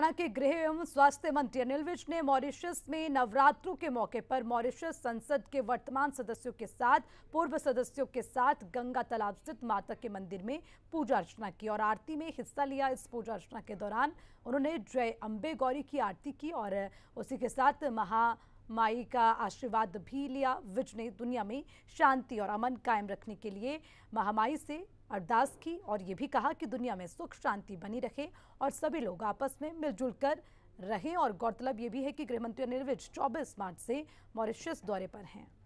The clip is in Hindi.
हरियाणा के गृह एवं स्वास्थ्य मंत्री अनिल विज ने मॉरिशस में नवरात्रों के मौके पर मॉरिशस संसद के वर्तमान सदस्यों के साथ पूर्व सदस्यों के साथ गंगा तालाब स्थित माता के मंदिर में पूजा अर्चना की और आरती में हिस्सा लिया इस पूजा अर्चना के दौरान उन्होंने जय अम्बे गौरी की आरती की और उसी के साथ महा माई का आशीर्वाद भी लिया विज ने दुनिया में शांति और अमन कायम रखने के लिए महामाई से अरदास की और ये भी कहा कि दुनिया में सुख शांति बनी रहे और सभी लोग आपस में मिलजुल कर रहें और गौरतलब ये भी है कि गृहमंत्री अनिल विज चौबीस मार्च से मॉरिशस दौरे पर हैं